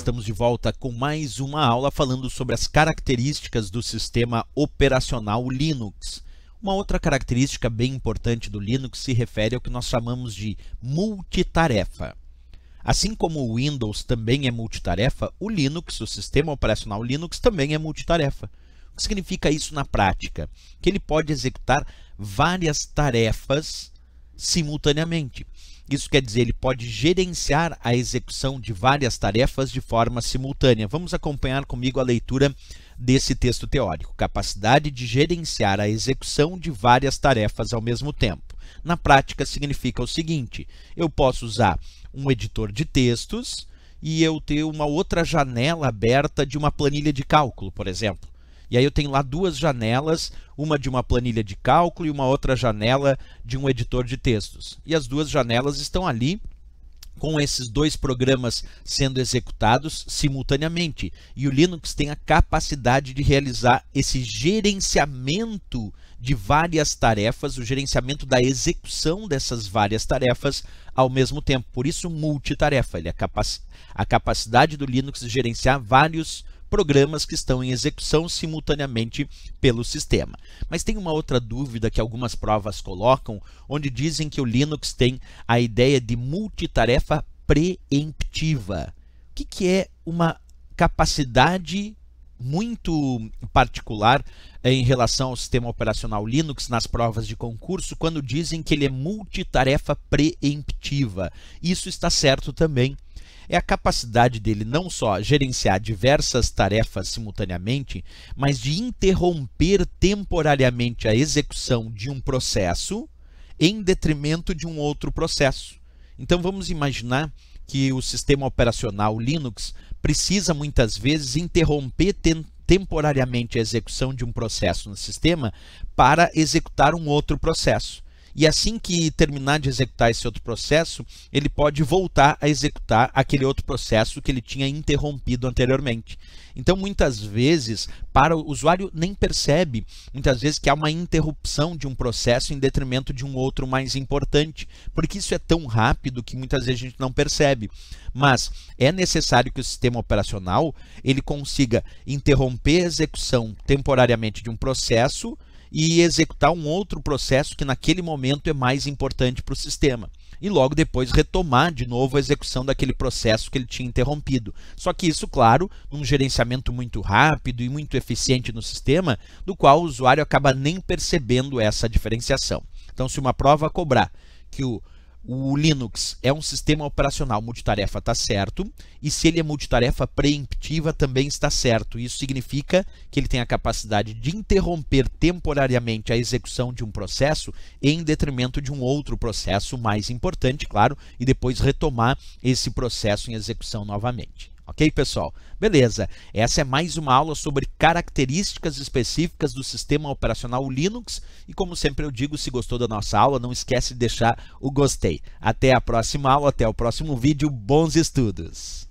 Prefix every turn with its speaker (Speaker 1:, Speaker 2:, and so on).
Speaker 1: Estamos de volta com mais uma aula falando sobre as características do sistema operacional Linux. Uma outra característica bem importante do Linux se refere ao que nós chamamos de multitarefa. Assim como o Windows também é multitarefa, o Linux, o sistema operacional Linux, também é multitarefa. O que significa isso na prática? Que ele pode executar várias tarefas simultaneamente. Isso quer dizer, ele pode gerenciar a execução de várias tarefas de forma simultânea. Vamos acompanhar comigo a leitura desse texto teórico. Capacidade de gerenciar a execução de várias tarefas ao mesmo tempo. Na prática, significa o seguinte: eu posso usar um editor de textos e eu ter uma outra janela aberta de uma planilha de cálculo, por exemplo. E aí eu tenho lá duas janelas, uma de uma planilha de cálculo e uma outra janela de um editor de textos. E as duas janelas estão ali com esses dois programas sendo executados simultaneamente. E o Linux tem a capacidade de realizar esse gerenciamento de várias tarefas, o gerenciamento da execução dessas várias tarefas ao mesmo tempo. Por isso, multitarefa. Ele é a capacidade do Linux de gerenciar vários programas que estão em execução simultaneamente pelo sistema. Mas tem uma outra dúvida que algumas provas colocam, onde dizem que o Linux tem a ideia de multitarefa preemptiva. O que, que é uma capacidade muito particular em relação ao sistema operacional Linux nas provas de concurso quando dizem que ele é multitarefa preemptiva. Isso está certo também. É a capacidade dele não só gerenciar diversas tarefas simultaneamente, mas de interromper temporariamente a execução de um processo em detrimento de um outro processo. Então vamos imaginar que o sistema operacional Linux precisa muitas vezes interromper temporariamente a execução de um processo no sistema para executar um outro processo e assim que terminar de executar esse outro processo, ele pode voltar a executar aquele outro processo que ele tinha interrompido anteriormente. Então, muitas vezes, para o usuário nem percebe, muitas vezes, que há uma interrupção de um processo em detrimento de um outro mais importante, porque isso é tão rápido que muitas vezes a gente não percebe. Mas é necessário que o sistema operacional ele consiga interromper a execução temporariamente de um processo e executar um outro processo que naquele momento é mais importante para o sistema. E logo depois retomar de novo a execução daquele processo que ele tinha interrompido. Só que isso, claro, num gerenciamento muito rápido e muito eficiente no sistema, do qual o usuário acaba nem percebendo essa diferenciação. Então, se uma prova cobrar que o o Linux é um sistema operacional multitarefa, está certo. E se ele é multitarefa preemptiva, também está certo. Isso significa que ele tem a capacidade de interromper temporariamente a execução de um processo em detrimento de um outro processo mais importante, claro, e depois retomar esse processo em execução novamente. Ok, pessoal? Beleza. Essa é mais uma aula sobre características específicas do sistema operacional Linux. E como sempre eu digo, se gostou da nossa aula, não esquece de deixar o gostei. Até a próxima aula, até o próximo vídeo. Bons estudos!